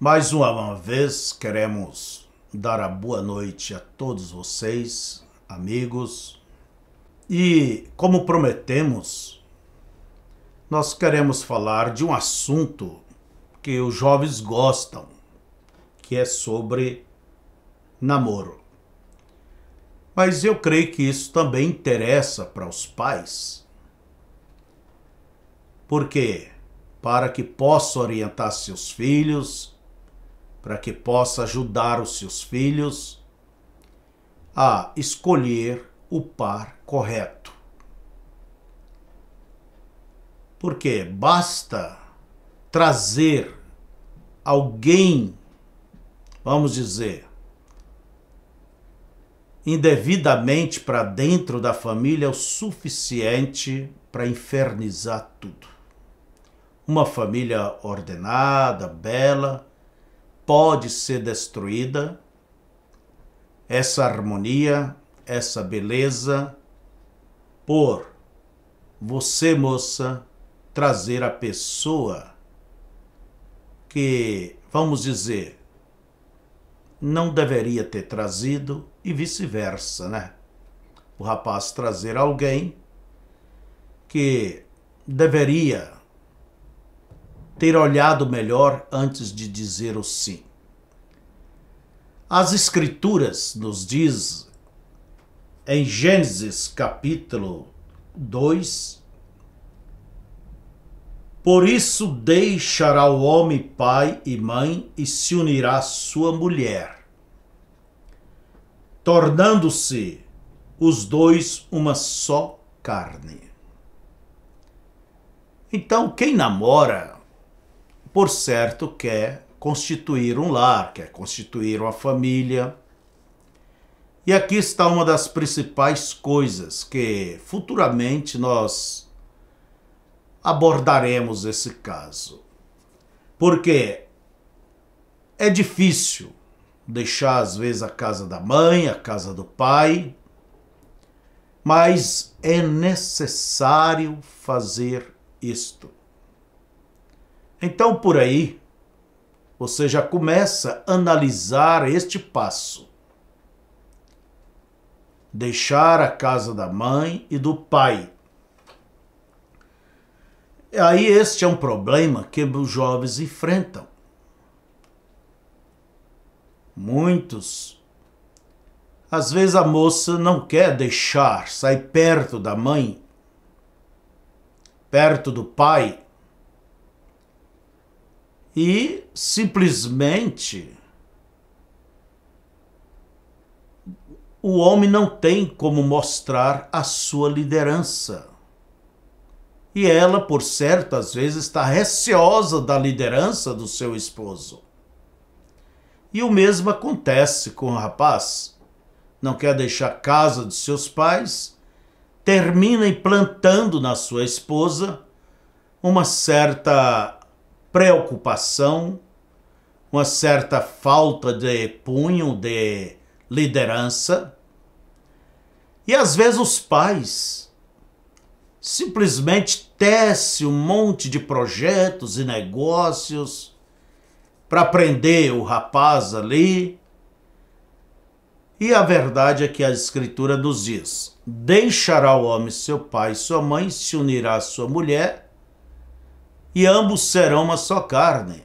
Mais uma vez queremos dar a boa noite a todos vocês, amigos. E como prometemos, nós queremos falar de um assunto que os jovens gostam, que é sobre namoro. Mas eu creio que isso também interessa para os pais. Porque para que possa orientar seus filhos para que possa ajudar os seus filhos a escolher o par correto. Porque basta trazer alguém, vamos dizer, indevidamente para dentro da família é o suficiente para infernizar tudo. Uma família ordenada, bela, pode ser destruída, essa harmonia, essa beleza, por você, moça, trazer a pessoa que, vamos dizer, não deveria ter trazido e vice-versa, né? O rapaz trazer alguém que deveria ter olhado melhor antes de dizer o sim. As Escrituras nos diz em Gênesis capítulo 2 Por isso deixará o homem pai e mãe e se unirá à sua mulher, tornando-se os dois uma só carne. Então, quem namora por certo, quer é constituir um lar, quer é constituir uma família. E aqui está uma das principais coisas que futuramente nós abordaremos esse caso. Porque é difícil deixar às vezes a casa da mãe, a casa do pai, mas é necessário fazer isto. Então, por aí, você já começa a analisar este passo. Deixar a casa da mãe e do pai. Aí este é um problema que os jovens enfrentam. Muitos. Às vezes a moça não quer deixar, sair perto da mãe, perto do pai, e simplesmente o homem não tem como mostrar a sua liderança. E ela, por certo, às vezes está receosa da liderança do seu esposo. E o mesmo acontece com o rapaz. Não quer deixar a casa de seus pais, termina implantando na sua esposa uma certa preocupação, uma certa falta de punho, de liderança. E às vezes os pais simplesmente tece um monte de projetos e negócios para prender o rapaz ali. E a verdade é que a Escritura nos diz: deixará o homem seu pai e sua mãe, se unirá à sua mulher, e ambos serão uma só carne.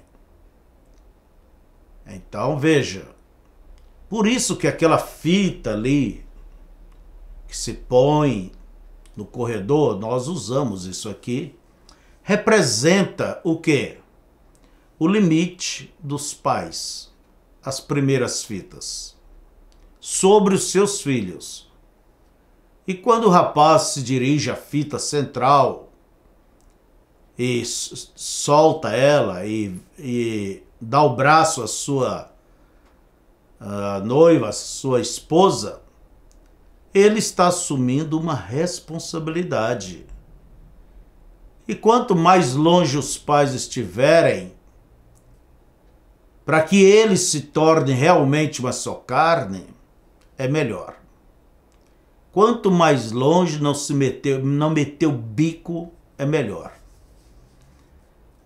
Então veja, por isso que aquela fita ali que se põe no corredor, nós usamos isso aqui, representa o que? O limite dos pais, as primeiras fitas, sobre os seus filhos. E quando o rapaz se dirige à fita central, e solta ela e, e dá o braço à sua à noiva, à sua esposa, ele está assumindo uma responsabilidade. E quanto mais longe os pais estiverem, para que eles se tornem realmente uma só carne, é melhor. Quanto mais longe não se meteu, não meter o bico, é melhor.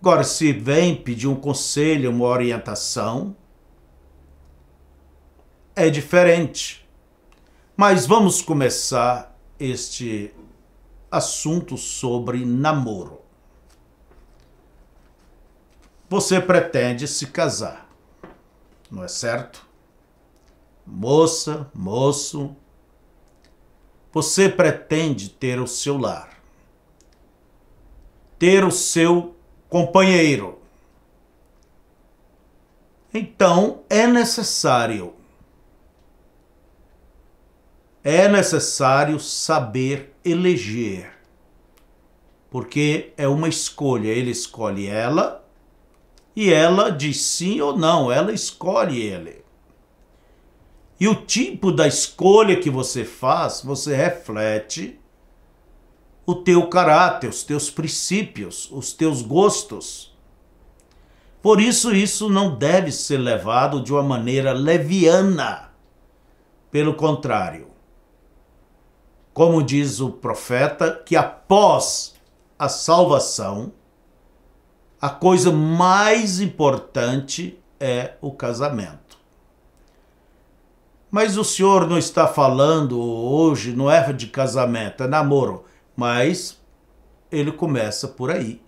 Agora, se vem pedir um conselho, uma orientação, é diferente. Mas vamos começar este assunto sobre namoro. Você pretende se casar, não é certo? Moça, moço, você pretende ter o seu lar, ter o seu companheiro. Então é necessário é necessário saber eleger. Porque é uma escolha, ele escolhe ela e ela diz sim ou não, ela escolhe ele. E o tipo da escolha que você faz, você reflete o teu caráter, os teus princípios, os teus gostos. Por isso, isso não deve ser levado de uma maneira leviana. Pelo contrário, como diz o profeta, que após a salvação, a coisa mais importante é o casamento. Mas o senhor não está falando hoje, não é de casamento, é namoro. Mas ele começa por aí.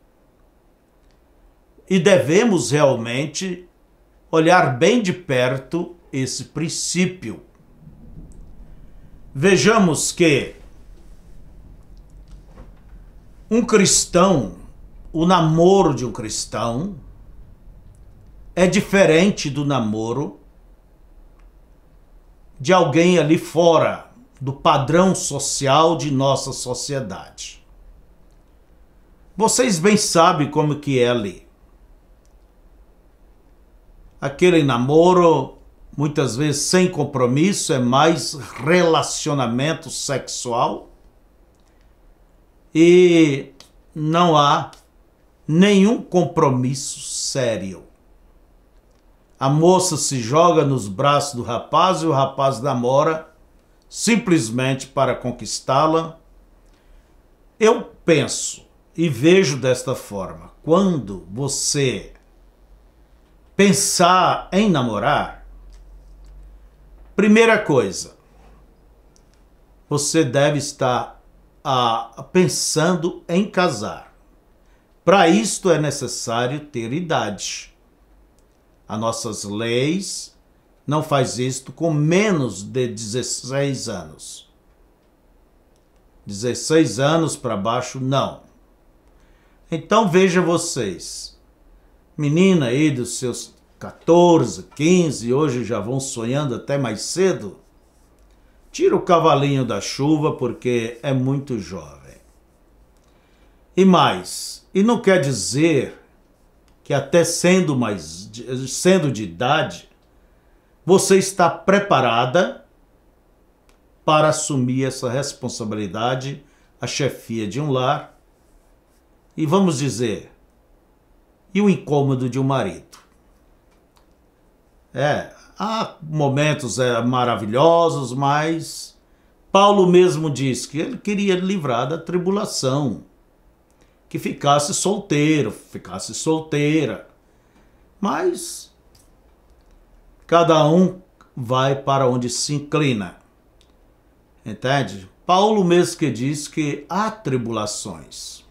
E devemos realmente olhar bem de perto esse princípio. Vejamos que um cristão, o namoro de um cristão, é diferente do namoro de alguém ali fora do padrão social de nossa sociedade. Vocês bem sabem como que é ali. Aquele namoro, muitas vezes sem compromisso, é mais relacionamento sexual e não há nenhum compromisso sério. A moça se joga nos braços do rapaz e o rapaz namora simplesmente para conquistá-la? Eu penso e vejo desta forma: quando você pensar em namorar, primeira coisa, você deve estar a ah, pensando em casar. Para isto é necessário ter idade. As nossas leis não faz isto com menos de 16 anos. 16 anos para baixo, não. Então veja vocês, menina aí dos seus 14, 15, hoje já vão sonhando até mais cedo, tira o cavalinho da chuva porque é muito jovem. E mais, e não quer dizer que até sendo mais sendo de idade você está preparada para assumir essa responsabilidade, a chefia de um lar e vamos dizer, e o incômodo de um marido? É, há momentos é, maravilhosos, mas Paulo mesmo diz que ele queria livrar da tribulação, que ficasse solteiro, ficasse solteira. Mas Cada um vai para onde se inclina. Entende? Paulo mesmo que diz que há tribulações.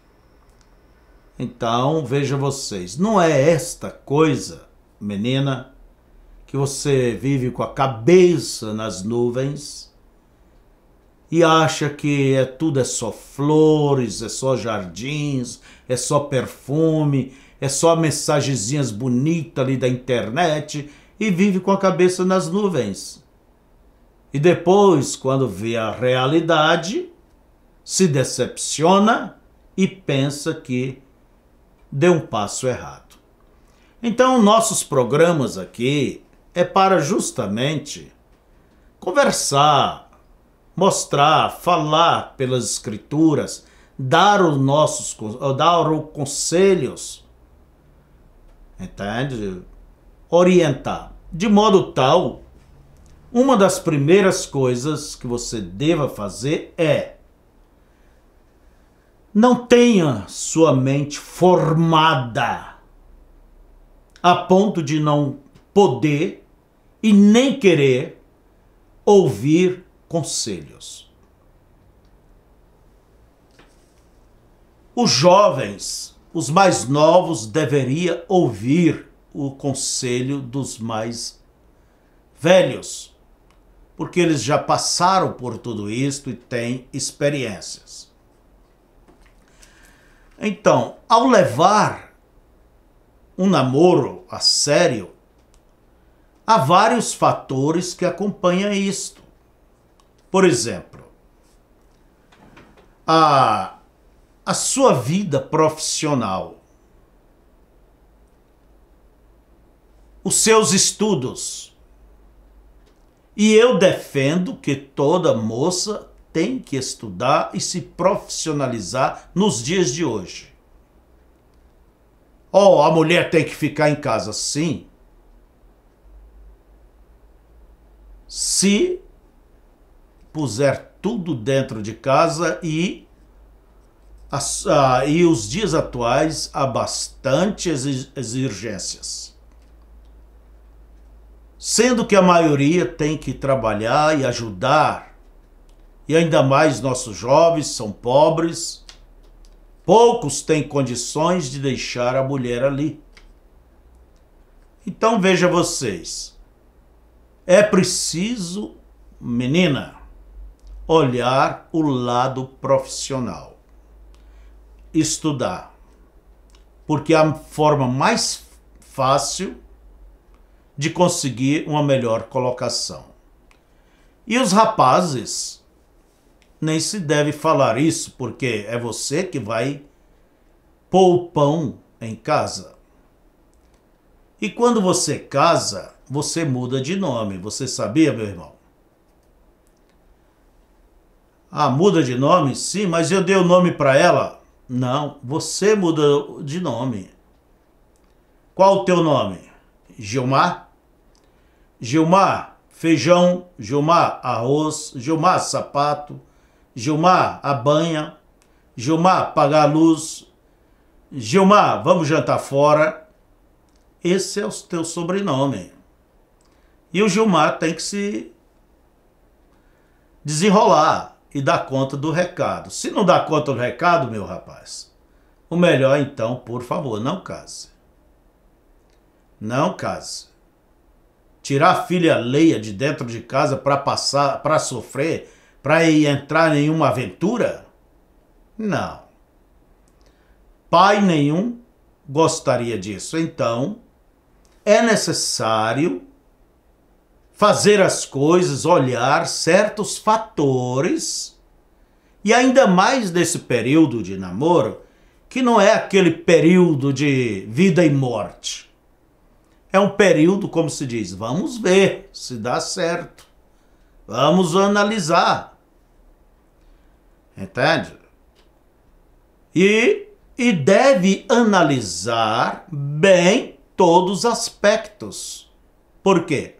Então, veja vocês, não é esta coisa, menina, que você vive com a cabeça nas nuvens e acha que é tudo é só flores, é só jardins, é só perfume, é só mensagenzinhas bonitas ali da internet e vive com a cabeça nas nuvens. E depois, quando vê a realidade, se decepciona e pensa que deu um passo errado. Então, nossos programas aqui é para justamente conversar, mostrar, falar pelas escrituras, dar os nossos dar os conselhos. Entende? orientar. De modo tal, uma das primeiras coisas que você deva fazer é não tenha sua mente formada a ponto de não poder e nem querer ouvir conselhos. Os jovens, os mais novos, deveria ouvir o conselho dos mais velhos, porque eles já passaram por tudo isto e têm experiências. Então, ao levar um namoro a sério, há vários fatores que acompanham isto. Por exemplo, a, a sua vida profissional os seus estudos. E eu defendo que toda moça tem que estudar e se profissionalizar nos dias de hoje. Oh, a mulher tem que ficar em casa, sim. Se puser tudo dentro de casa e, ah, e os dias atuais há bastante exigências sendo que a maioria tem que trabalhar e ajudar. E ainda mais nossos jovens são pobres, poucos têm condições de deixar a mulher ali. Então veja vocês, é preciso, menina, olhar o lado profissional, estudar, porque a forma mais fácil de conseguir uma melhor colocação. E os rapazes, nem se deve falar isso, porque é você que vai pôr o pão em casa. E quando você casa, você muda de nome. Você sabia, meu irmão? Ah, muda de nome? Sim, mas eu dei o nome para ela. Não, você muda de nome. Qual o teu nome? Gilmar? Gilmar, feijão, Gilmar, arroz, Gilmar, sapato, Gilmar, a banha, Gilmar, pagar a luz, Gilmar, vamos jantar fora. Esse é o teu sobrenome. E o Gilmar tem que se desenrolar e dar conta do recado. Se não dá conta do recado, meu rapaz, o melhor então, por favor, não case. Não case tirar a filha leia de dentro de casa para passar, para sofrer, para entrar em uma aventura? Não. Pai nenhum gostaria disso. Então, é necessário fazer as coisas, olhar certos fatores, e ainda mais nesse período de namoro, que não é aquele período de vida e morte. É um período, como se diz, vamos ver se dá certo. Vamos analisar. Entende? E, e deve analisar bem todos os aspectos. Por quê?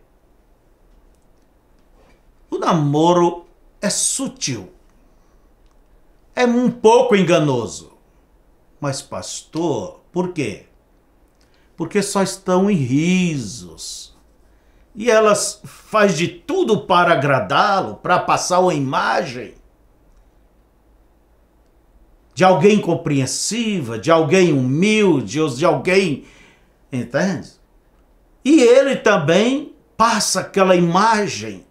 O namoro é sutil. É um pouco enganoso. Mas, pastor, por quê? porque só estão em risos. E elas faz de tudo para agradá-lo, para passar uma imagem de alguém compreensiva, de alguém humilde, ou de alguém, entende? E ele também passa aquela imagem.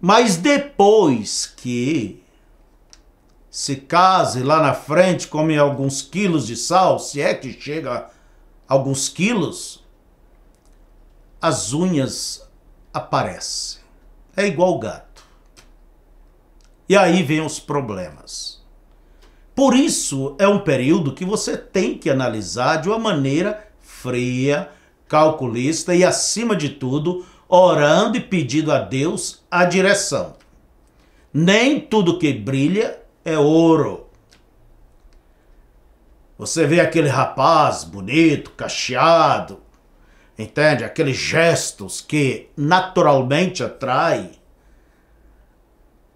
Mas depois que se case lá na frente, come alguns quilos de sal, se é que chega a alguns quilos, as unhas aparecem. É igual gato. E aí vem os problemas. Por isso é um período que você tem que analisar de uma maneira fria, calculista e, acima de tudo, orando e pedindo a Deus a direção. Nem tudo que brilha é ouro. Você vê aquele rapaz bonito, cacheado, entende? Aqueles gestos que naturalmente atrai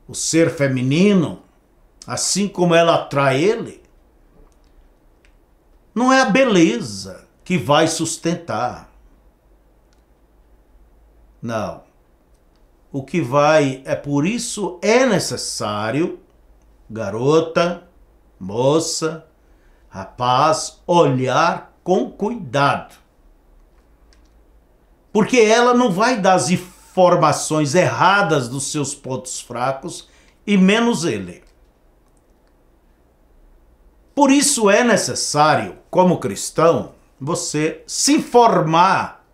o ser feminino, assim como ela atrai ele. Não é a beleza que vai sustentar. Não. O que vai é por isso é necessário garota, moça, rapaz, olhar com cuidado. Porque ela não vai dar as informações erradas dos seus pontos fracos e menos ele. Por isso é necessário, como cristão, você se formar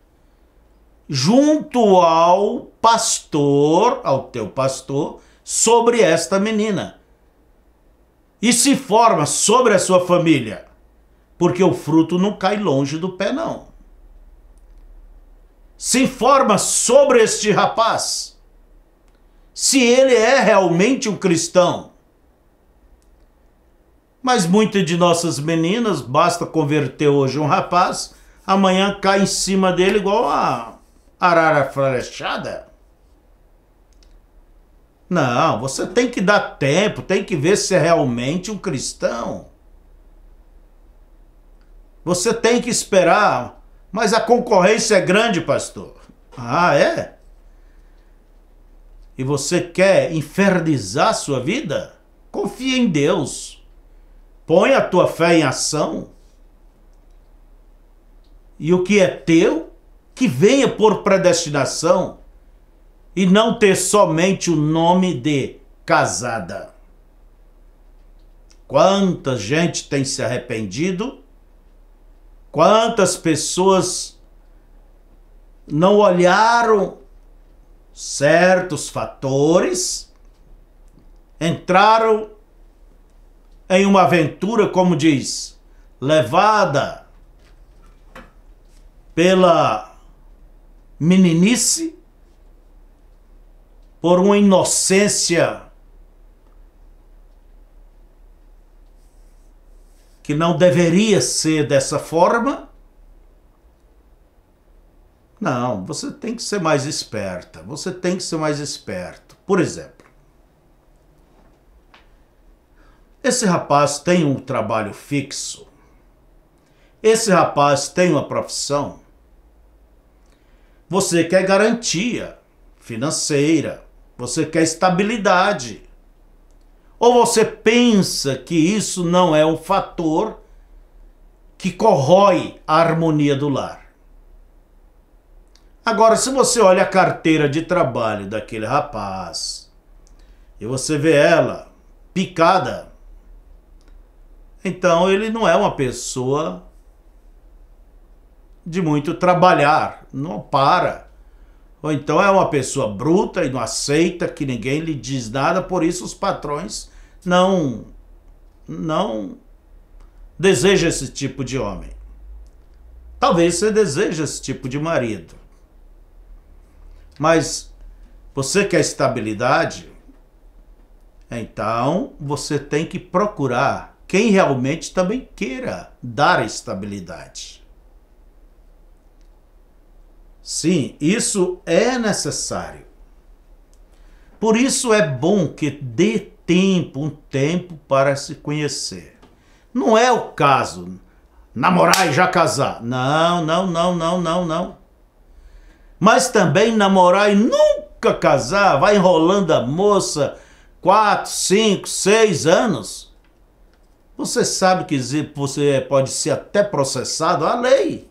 junto ao pastor, ao teu pastor, sobre esta menina e se forma sobre a sua família, porque o fruto não cai longe do pé, não. Se forma sobre este rapaz, se ele é realmente um cristão. Mas muitas de nossas meninas, basta converter hoje um rapaz, amanhã cai em cima dele igual a arara flechada. Não, você tem que dar tempo, tem que ver se é realmente um cristão. Você tem que esperar, mas a concorrência é grande, pastor. Ah, é? E você quer infernizar sua vida? Confia em Deus. Põe a tua fé em ação. E o que é teu, que venha por predestinação e não ter somente o nome de casada. Quanta gente tem se arrependido? Quantas pessoas não olharam certos fatores, entraram em uma aventura, como diz, levada pela meninice, por uma inocência que não deveria ser dessa forma. Não, você tem que ser mais esperta. Você tem que ser mais esperto. Por exemplo, esse rapaz tem um trabalho fixo. Esse rapaz tem uma profissão. Você quer garantia financeira. Você quer estabilidade. Ou você pensa que isso não é um fator que corrói a harmonia do lar. Agora, se você olha a carteira de trabalho daquele rapaz e você vê ela picada, então ele não é uma pessoa de muito trabalhar, não para. Ou então é uma pessoa bruta e não aceita que ninguém lhe diz nada, por isso os patrões não não deseja esse tipo de homem. Talvez você deseje esse tipo de marido. Mas você quer estabilidade? Então você tem que procurar quem realmente também queira dar estabilidade. Sim, isso é necessário. Por isso é bom que dê tempo, um tempo para se conhecer. Não é o caso namorar e já casar. Não, não, não, não, não, não. Mas também namorar e nunca casar, vai enrolando a moça quatro, cinco, seis anos. Você sabe que você pode ser até processado a lei.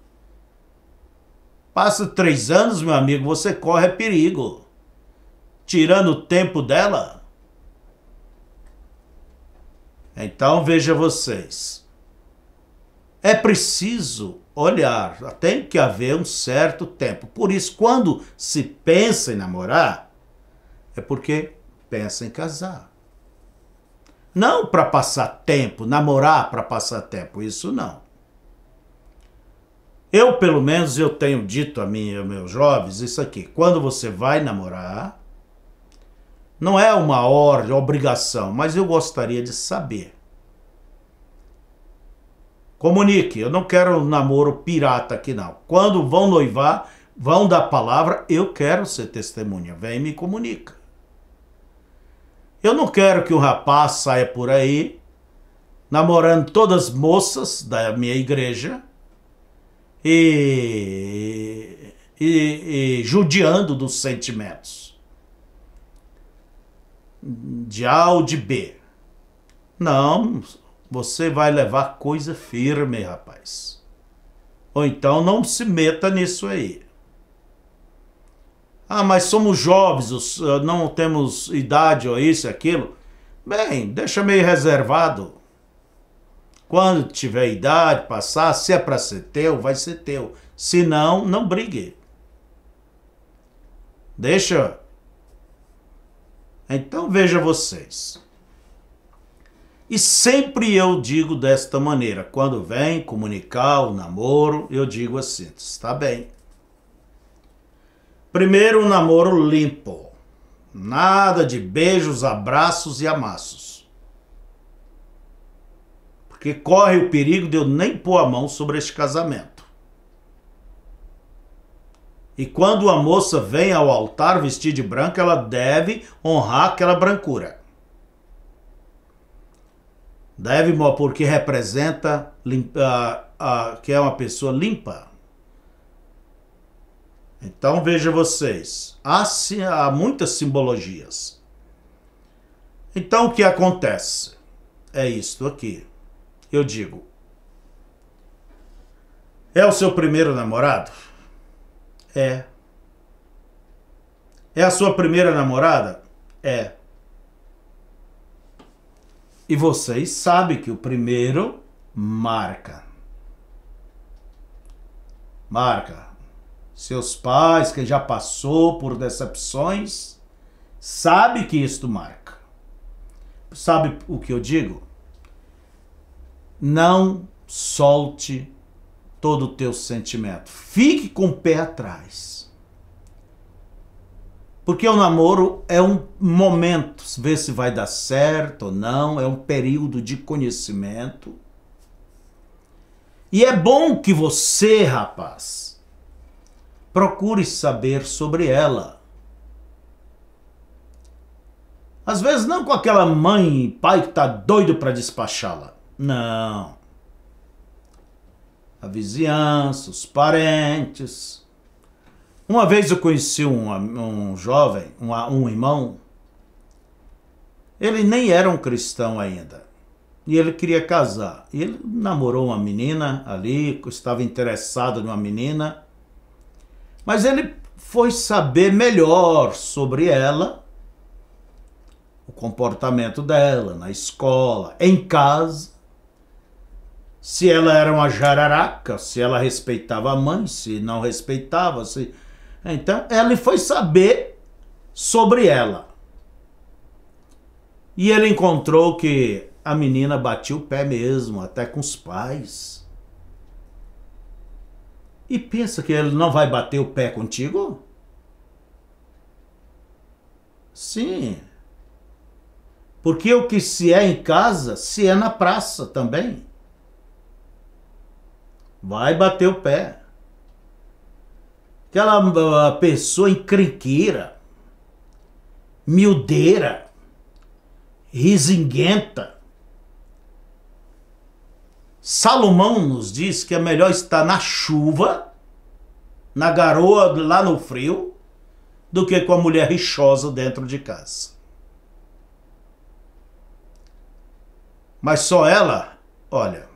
Passa três anos, meu amigo, você corre é perigo. Tirando o tempo dela. Então veja vocês. É preciso olhar, tem que haver um certo tempo. Por isso, quando se pensa em namorar, é porque pensa em casar. Não para passar tempo, namorar para passar tempo, isso não. Eu, pelo menos, eu tenho dito a mim, aos meus jovens, isso aqui. Quando você vai namorar, não é uma ordem, obrigação, mas eu gostaria de saber. Comunique, eu não quero um namoro pirata aqui não. Quando vão noivar, vão dar palavra, eu quero ser testemunha. Vem e me comunica. Eu não quero que o rapaz saia por aí namorando todas as moças da minha igreja e, e, e judiando dos sentimentos de A ou de B. Não, você vai levar coisa firme, rapaz. Ou então não se meta nisso aí. Ah, mas somos jovens, ah, não temos idade ou isso e aquilo. Bem, deixa meio reservado. Quando tiver idade, passar, se é para ser teu, vai ser teu. Se não, não brigue. Deixa. Então veja vocês. E sempre eu digo desta maneira, quando vem comunicar o namoro, eu digo assim, está bem. Primeiro, um namoro limpo. Nada de beijos, abraços e amassos porque corre o perigo de eu nem pôr a mão sobre este casamento. E quando a moça vem ao altar vestida de branco, ela deve honrar aquela brancura. Deve, porque representa limpa, a, a, que é uma pessoa limpa. Então veja vocês, há, há muitas simbologias. Então o que acontece? É isto aqui eu digo: É o seu primeiro namorado? É. É a sua primeira namorada? É. E vocês sabem que o primeiro marca. Marca. Seus pais, que já passou por decepções, sabe que isto marca. Sabe o que eu digo? Não solte todo o teu sentimento. Fique com o pé atrás. Porque o namoro é um momento, ver se vai dar certo ou não, é um período de conhecimento. E é bom que você, rapaz, procure saber sobre ela. Às vezes não com aquela mãe e pai que tá doido para despachá-la. Não. A vizinhança, os parentes. Uma vez eu conheci um, um jovem, um, um irmão. Ele nem era um cristão ainda. E ele queria casar. E ele namorou uma menina ali, estava interessado numa menina. Mas ele foi saber melhor sobre ela, o comportamento dela na escola, em casa se ela era uma jararaca, se ela respeitava a mãe, se não respeitava, se então ele foi saber sobre ela. E ele encontrou que a menina batia o pé mesmo, até com os pais. E pensa que ele não vai bater o pé contigo? Sim. Porque o que se é em casa, se é na praça também. Vai bater o pé. Aquela ah, pessoa encrenqueira, miudeira, risinguenta. Salomão nos diz que é melhor estar na chuva, na garoa, lá no frio, do que com a mulher rixosa dentro de casa. Mas só ela, olha,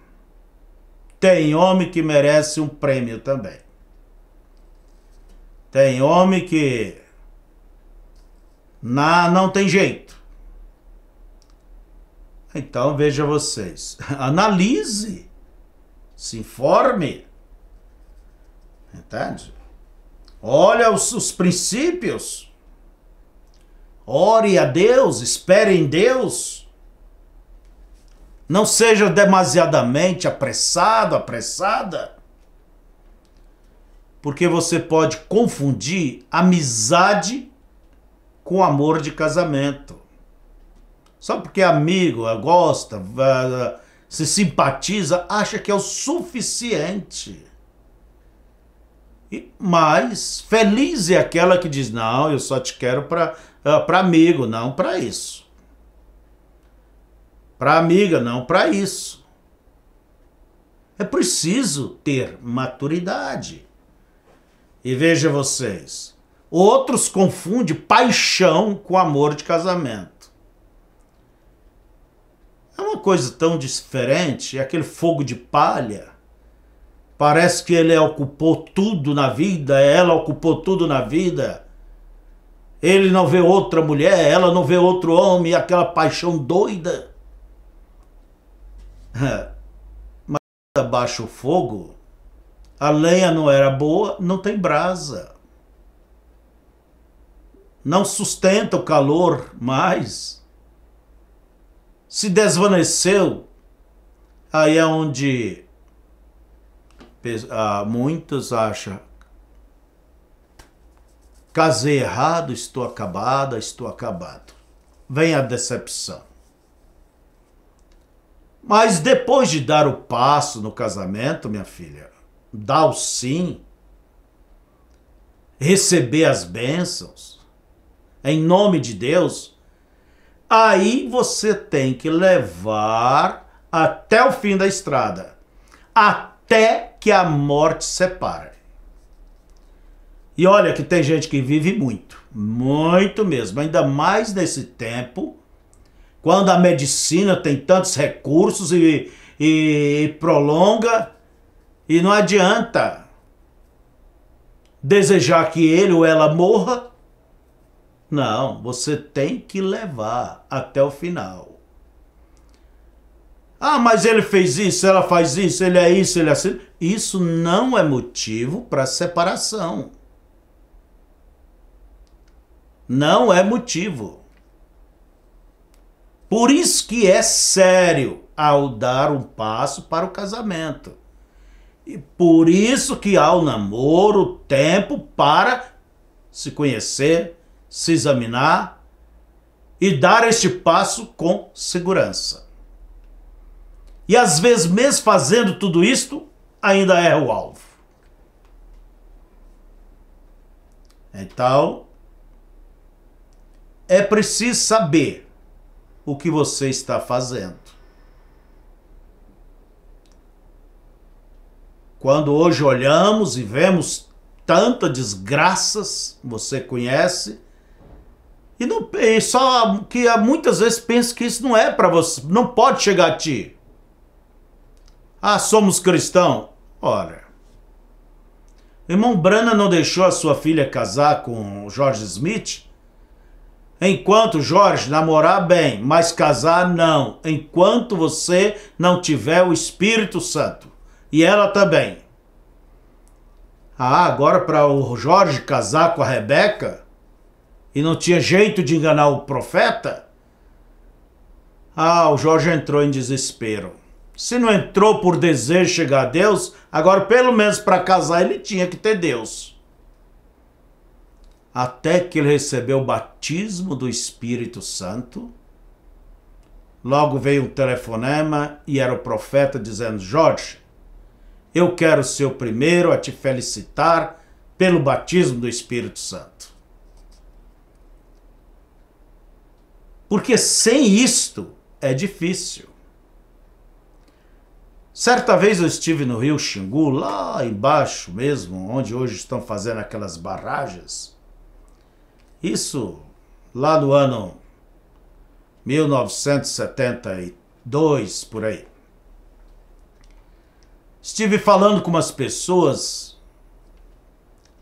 tem homem que merece um prêmio também. Tem homem que na, não tem jeito. Então veja vocês, analise, se informe, entende? Olha os, os princípios, ore a Deus, espere em Deus não seja demasiadamente apressado, apressada, porque você pode confundir amizade com amor de casamento. Só porque amigo, eh, gosta, eh, eh, se simpatiza, acha que é o suficiente. Mas feliz é aquela que diz: Não, eu só te quero para amigo, não para isso para amiga, não para isso. É preciso ter maturidade. E veja vocês, outros confundem paixão com amor de casamento. É uma coisa tão diferente, é aquele fogo de palha. Parece que ele ocupou tudo na vida, ela ocupou tudo na vida. Ele não vê outra mulher, ela não vê outro homem, aquela paixão doida. Mas abaixo o fogo, a lenha não era boa, não tem brasa. Não sustenta o calor mais. Se desvaneceu, aí é onde ah, muitos acham casei errado, estou acabada, estou acabado. Vem a decepção. Mas depois de dar o passo no casamento, minha filha, dar o sim, receber as bênçãos, em nome de Deus, aí você tem que levar até o fim da estrada, até que a morte separe. E olha que tem gente que vive muito, muito mesmo, ainda mais nesse tempo quando a medicina tem tantos recursos e, e, e prolonga, e não adianta desejar que ele ou ela morra. Não, você tem que levar até o final. Ah, mas ele fez isso, ela faz isso, ele é isso, ele é assim. Isso não é motivo para separação. Não é motivo. Por isso que é sério ao dar um passo para o casamento. E por isso que há o namoro, tempo para se conhecer, se examinar e dar este passo com segurança. E às vezes, mesmo fazendo tudo isto, ainda é o alvo. Então, é preciso saber o que você está fazendo. Quando hoje olhamos e vemos tantas desgraças, você conhece, e, não, e só que muitas vezes pensa que isso não é para você, não pode chegar a ti. Ah, somos cristão. Ora, irmão Brana não deixou a sua filha casar com jorge Smith Enquanto, Jorge, namorar bem, mas casar não. Enquanto você não tiver o Espírito Santo. E ela também. Ah, agora para o Jorge casar com a Rebeca? E não tinha jeito de enganar o profeta? Ah, o Jorge entrou em desespero. Se não entrou por desejo chegar a Deus, agora pelo menos para casar ele tinha que ter Deus até que ele recebeu o batismo do Espírito Santo. Logo veio um telefonema e era o profeta dizendo: Jorge, eu quero ser o primeiro a te felicitar pelo batismo do Espírito Santo. Porque sem isto é difícil. Certa vez eu estive no Rio Xingu, lá embaixo mesmo, onde hoje estão fazendo aquelas barragens isso lá no ano 1972 por aí. Estive falando com umas pessoas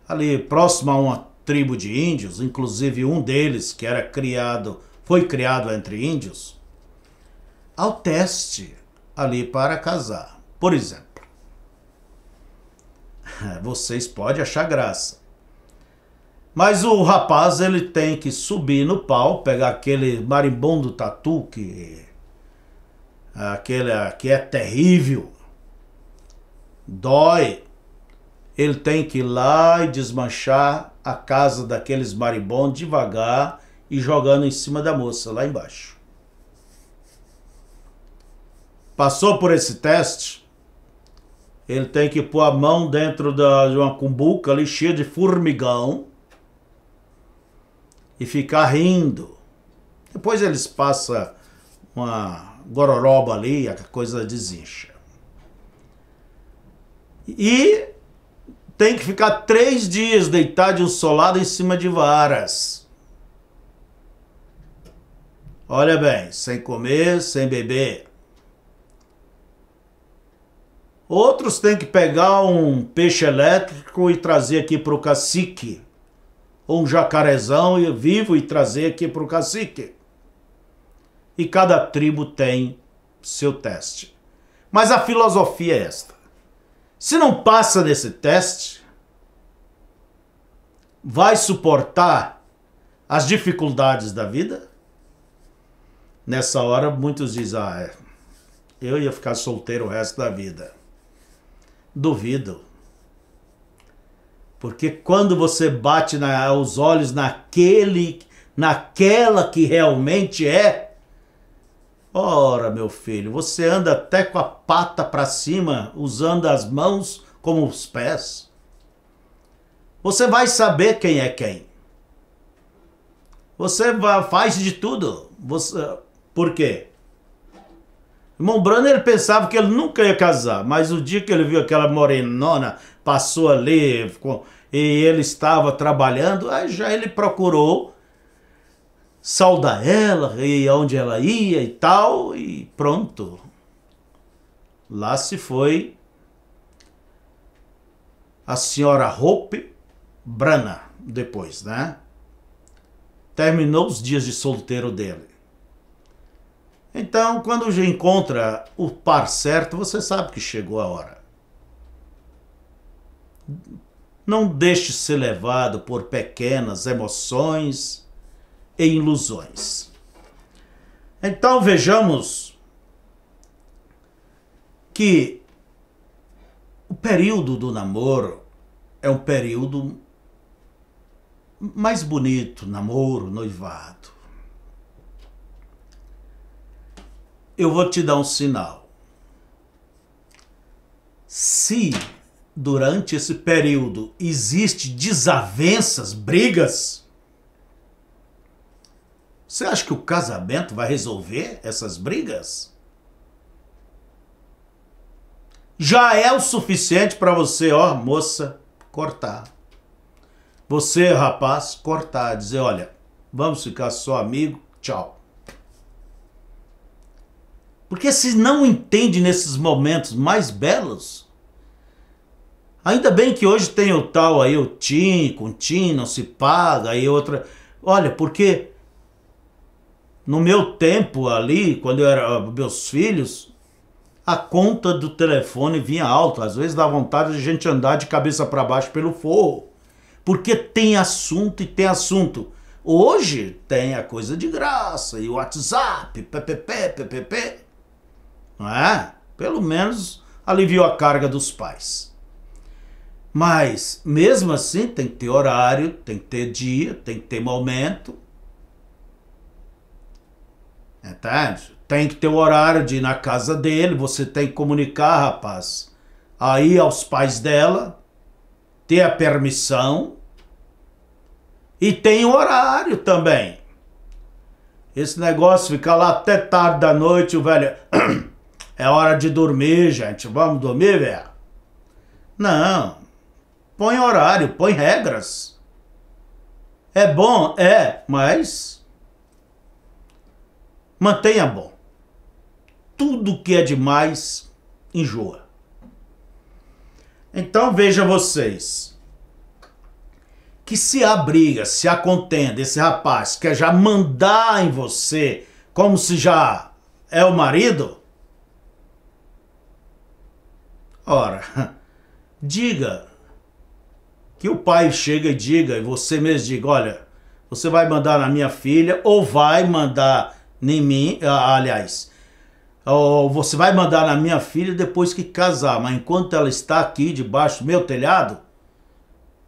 ali próximo a uma tribo de índios, inclusive um deles que era criado, foi criado entre índios, ao teste ali para casar. Por exemplo, vocês podem achar graça. Mas o rapaz ele tem que subir no pau, pegar aquele marimbondo tatu que aquele que é terrível, dói. Ele tem que ir lá e desmanchar a casa daqueles marimbondos devagar e jogando em cima da moça lá embaixo. Passou por esse teste? Ele tem que pôr a mão dentro da, de uma cumbuca ali cheia de formigão e ficar rindo. Depois eles passam uma gororoba ali, a coisa desincha. E tem que ficar três dias deitado um solado em cima de varas. Olha bem, sem comer, sem beber. Outros têm que pegar um peixe elétrico e trazer aqui para o cacique ou um jacarezão vivo e trazer aqui para o cacique. E cada tribo tem seu teste. Mas a filosofia é esta: se não passa nesse teste, vai suportar as dificuldades da vida? Nessa hora, muitos dizem: ah, é, eu ia ficar solteiro o resto da vida. Duvido. Porque quando você bate na, os olhos naquele, naquela que realmente é, ora, meu filho, você anda até com a pata para cima, usando as mãos como os pés. Você vai saber quem é quem. Você faz de tudo. Você, por quê? Irmão Brano, ele pensava que ele nunca ia casar, mas o dia que ele viu aquela morenona, passou ali, ficou, e ele estava trabalhando, aí já ele procurou saudar ela, e onde ela ia e tal, e pronto. Lá se foi a senhora Hope Brana, depois, né? Terminou os dias de solteiro dele. Então, quando já encontra o par certo, você sabe que chegou a hora. Não deixe ser levado por pequenas emoções e ilusões. Então vejamos que o período do namoro é um período mais bonito, namoro, noivado. Eu vou te dar um sinal. Se durante esse período existe desavenças, brigas, você acha que o casamento vai resolver essas brigas? Já é o suficiente para você, ó, moça, cortar. Você, rapaz, cortar, dizer, olha, vamos ficar só amigo, tchau. Porque se não entende nesses momentos mais belos, ainda bem que hoje tem o tal aí, o TIM, com TIM não se paga, aí outra. Olha, porque no meu tempo ali, quando eu era meus filhos, a conta do telefone vinha alta. Às vezes dá vontade de a gente andar de cabeça para baixo pelo forro. Porque tem assunto e tem assunto. Hoje tem a coisa de graça e o WhatsApp, ppp, ppp não é? Pelo menos aliviou a carga dos pais. Mas, mesmo assim, tem que ter horário, tem que ter dia, tem que ter momento. Entende? Tem que ter o horário de ir na casa dele, você tem que comunicar, rapaz, aí aos pais dela, ter a permissão. E tem horário também. Esse negócio ficar lá até tarde da noite, o velho. É hora de dormir, gente. Vamos dormir, velho? Não. Põe horário, põe regras. É bom? É, mas. Mantenha bom. Tudo que é demais enjoa. Então veja vocês. Que se há briga, se há contenda, esse rapaz quer já mandar em você como se já é o marido, Ora, diga que o pai chega e diga, e você mesmo diga: olha, você vai mandar na minha filha, ou vai mandar em mim, ah, aliás, ou você vai mandar na minha filha depois que casar, mas enquanto ela está aqui debaixo do meu telhado,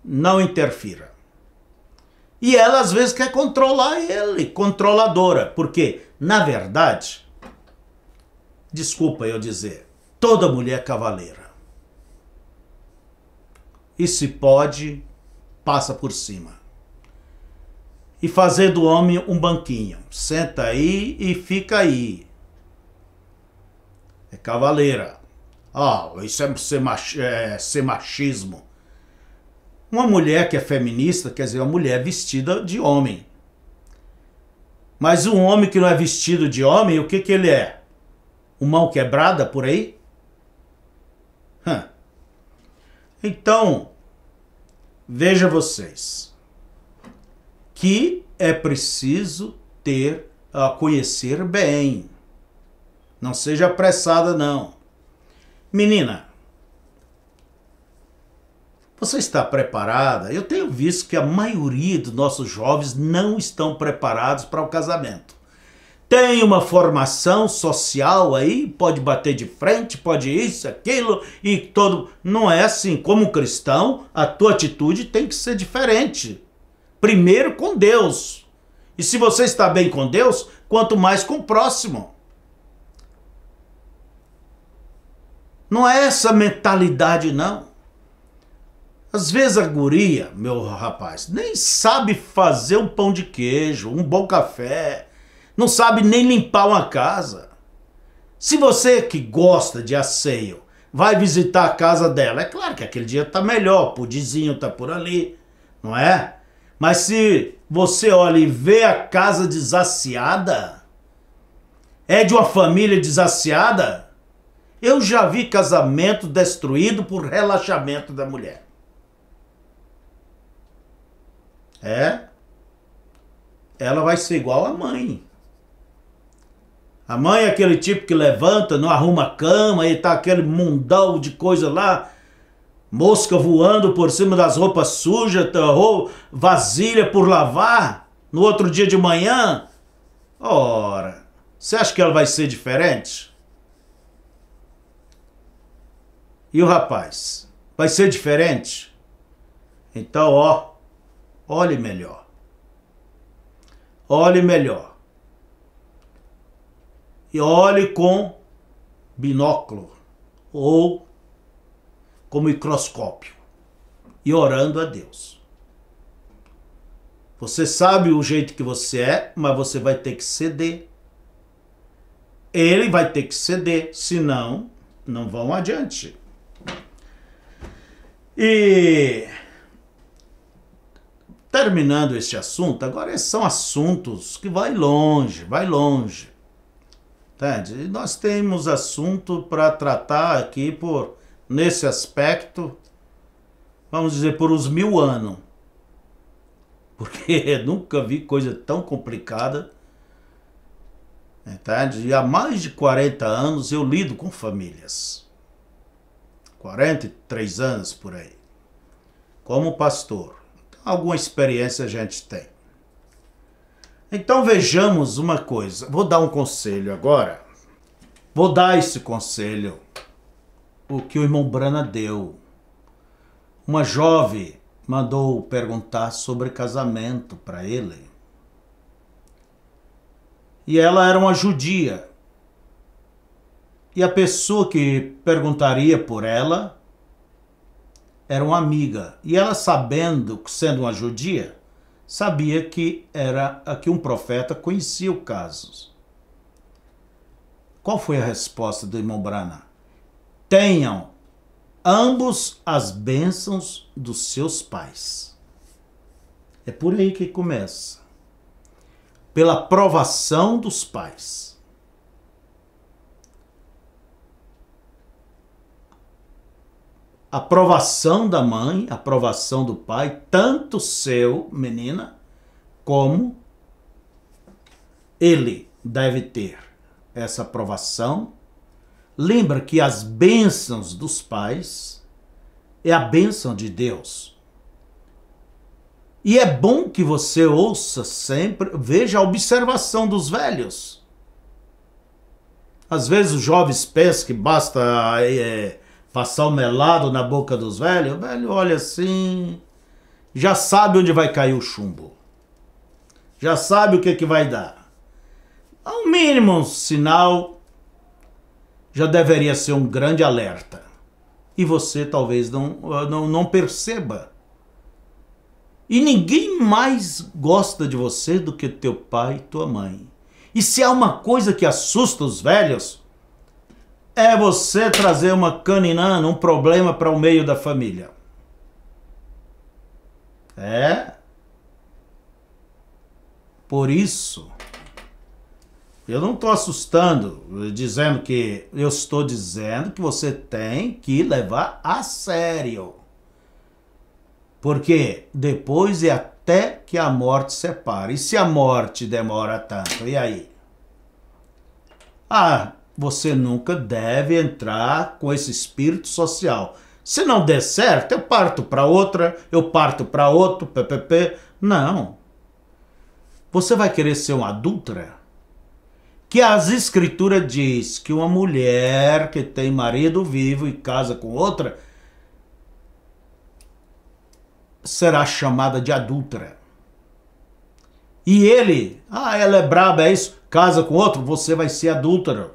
não interfira. E ela às vezes quer controlar ele, controladora, porque, na verdade, desculpa eu dizer, toda mulher é cavaleira e se pode, passa por cima. E fazer do homem um banquinho. Senta aí e fica aí. É cavaleira. Ah, isso é ser, mach, é ser machismo. Uma mulher que é feminista quer dizer uma mulher vestida de homem. Mas um homem que não é vestido de homem, o que, que ele é? uma mão quebrada por aí? Hum. Então, Veja vocês que é preciso ter a conhecer bem. Não seja apressada não. Menina, você está preparada? Eu tenho visto que a maioria dos nossos jovens não estão preparados para o casamento tem uma formação social aí, pode bater de frente, pode isso, aquilo e todo. Não é assim. Como cristão, a tua atitude tem que ser diferente. Primeiro com Deus. E se você está bem com Deus, quanto mais com o próximo. Não é essa mentalidade, não. Às vezes a guria, meu rapaz, nem sabe fazer um pão de queijo, um bom café não sabe nem limpar uma casa. Se você que gosta de asseio vai visitar a casa dela, é claro que aquele dia tá melhor, o pudizinho tá por ali, não é? Mas se você olha e vê a casa desaciada, é de uma família desaciada, eu já vi casamento destruído por relaxamento da mulher. É? Ela vai ser igual a mãe. A mãe é aquele tipo que levanta, não arruma cama e tá aquele mundão de coisa lá, mosca voando por cima das roupas sujas, tá, vasilha por lavar no outro dia de manhã. Ora, você acha que ela vai ser diferente? E o rapaz? Vai ser diferente? Então, ó, olhe melhor. Olhe melhor e olhe com binóculo ou com microscópio e orando a Deus. Você sabe o jeito que você é, mas você vai ter que ceder. Ele vai ter que ceder, senão não vão adiante. E terminando este assunto, agora são assuntos que vai longe, vai longe. Entende? E nós temos assunto para tratar aqui por nesse aspecto, vamos dizer, por uns mil anos. Porque nunca vi coisa tão complicada. Entende? E há mais de 40 anos eu lido com famílias. 43 anos por aí. Como pastor. Então, alguma experiência a gente tem. Então vejamos uma coisa. Vou dar um conselho agora. Vou dar esse conselho. O que o irmão Brana deu. Uma jovem mandou perguntar sobre casamento para ele. E ela era uma judia. E a pessoa que perguntaria por ela era uma amiga. E ela, sabendo que sendo uma judia, sabia que era que um profeta conhecia o caso. Qual foi a resposta do irmão Brana? Tenham ambos as bênçãos dos seus pais. É por aí que começa. Pela provação dos pais. aprovação da mãe, aprovação do pai, tanto seu, menina, como ele deve ter essa aprovação. Lembra que as bênçãos dos pais é a bênção de Deus. E é bom que você ouça sempre, veja a observação dos velhos. Às vezes os jovens pensam que basta é, passar o melado na boca dos velhos, o velho olha assim, já sabe onde vai cair o chumbo. Já sabe o que, que vai dar. Ao mínimo um sinal já deveria ser um grande alerta. E você talvez não, eh, não, não perceba. E ninguém mais gosta de você do que teu pai e tua mãe. E se há uma coisa que assusta os velhos, é você trazer uma caninana, um problema para o meio da família. É. Por isso, eu não estou assustando, dizendo que. Eu estou dizendo que você tem que levar a sério. Porque depois é até que a morte separe. E se a morte demora tanto? E aí? Ah, você nunca deve entrar com esse espírito social. Se não der certo, eu parto para outra, eu parto para outro, ppp. Não. Você vai querer ser uma adulta? Que as escrituras diz que uma mulher que tem marido vivo e casa com outra será chamada de adulta. E ele, ah, ela é braba, é isso, casa com outro, você vai ser adúltero.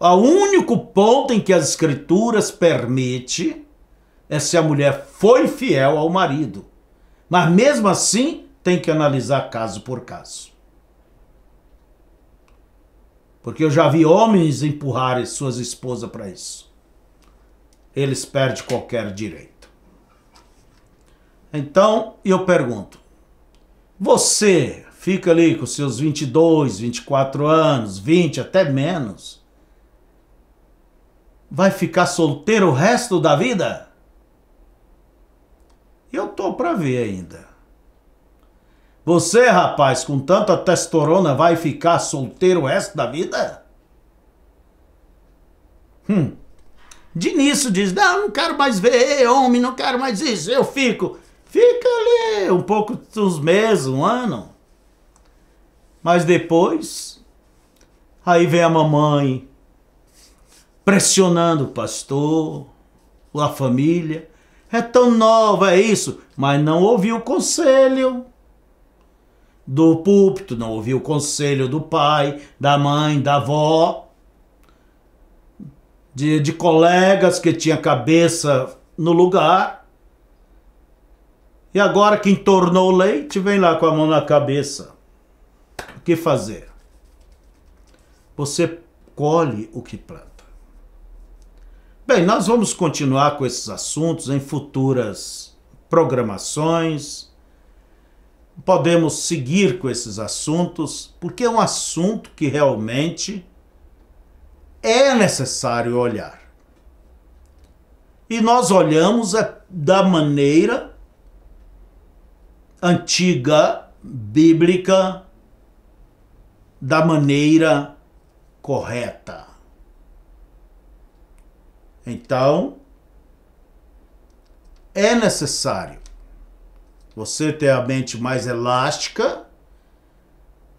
O único ponto em que as escrituras permite é se a mulher foi fiel ao marido. Mas mesmo assim, tem que analisar caso por caso. Porque eu já vi homens empurrarem suas esposas para isso. Eles perdem qualquer direito. Então, eu pergunto: você fica ali com seus 22, 24 anos, 20, até menos vai ficar solteiro o resto da vida? Eu tô pra ver ainda. Você, rapaz, com tanta testosterona, vai ficar solteiro o resto da vida? Hum. De início diz, não, não quero mais ver homem, não quero mais isso, eu fico. Fica ali um pouco, uns meses, um ano. Mas depois, aí vem a mamãe, pressionando o pastor, a família. É tão nova, é isso, mas não ouviu o conselho do púlpito, não ouviu o conselho do pai, da mãe, da avó, de, de colegas que tinha cabeça no lugar. E agora que entornou o leite, vem lá com a mão na cabeça. O que fazer? Você colhe o que planta. Bem, nós vamos continuar com esses assuntos em futuras programações. Podemos seguir com esses assuntos, porque é um assunto que realmente é necessário olhar. E nós olhamos é, da maneira antiga, bíblica, da maneira correta. Então, é necessário você ter a mente mais elástica,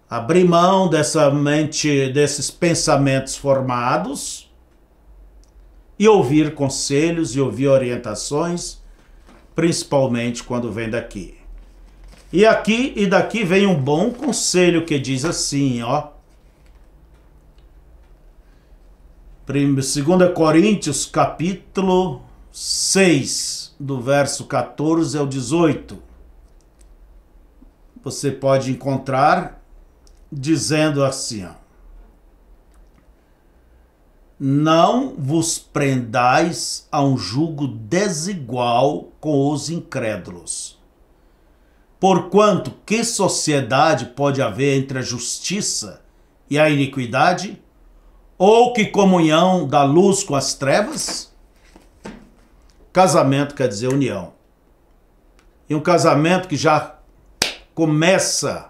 abrir mão dessa mente, desses pensamentos formados e ouvir conselhos e ouvir orientações, principalmente quando vem daqui. E aqui e daqui vem um bom conselho que diz assim, ó: 2 Coríntios, capítulo 6, do verso 14 ao 18. Você pode encontrar dizendo assim: Não vos prendais a um jugo desigual com os incrédulos. Porquanto, que sociedade pode haver entre a justiça e a iniquidade? Ou que comunhão da luz com as trevas? Casamento quer dizer união. E um casamento que já começa,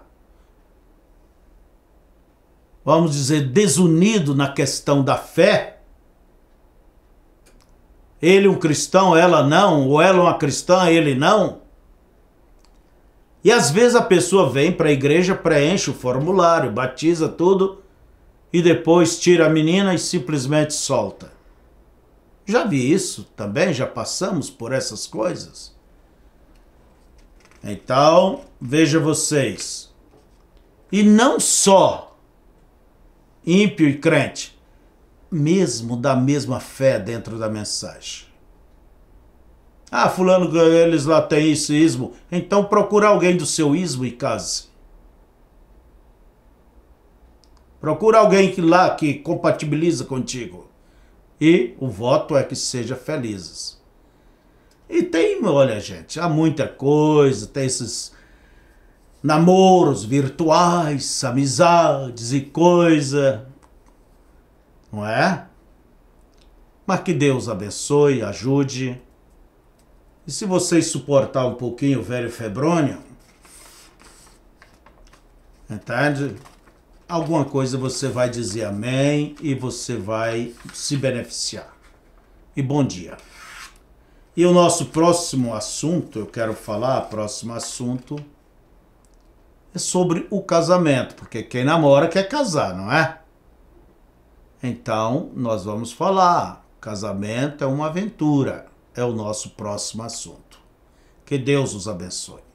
vamos dizer, desunido na questão da fé. Ele um cristão, ela não, ou ela uma cristã, ele não. E às vezes a pessoa vem para a igreja, preenche o formulário, batiza tudo, e depois tira a menina e simplesmente solta. Já vi isso também, já passamos por essas coisas. Então, veja vocês. E não só ímpio e crente, mesmo da mesma fé dentro da mensagem. Ah, fulano, eles lá têm isso, ismo. Então procura alguém do seu ismo e case. Procura alguém que lá que compatibiliza contigo. E o voto é que seja felizes. E tem, olha, gente, há muita coisa, tem esses namoros virtuais, amizades e coisa. Não é? Mas que Deus abençoe, ajude. E se vocês suportar um pouquinho o velho Febrônio, entende? alguma coisa você vai dizer amém e você vai se beneficiar. E bom dia. E o nosso próximo assunto, eu quero falar, próximo assunto é sobre o casamento, porque quem namora quer casar, não é? Então, nós vamos falar. Casamento é uma aventura. É o nosso próximo assunto. Que Deus os abençoe.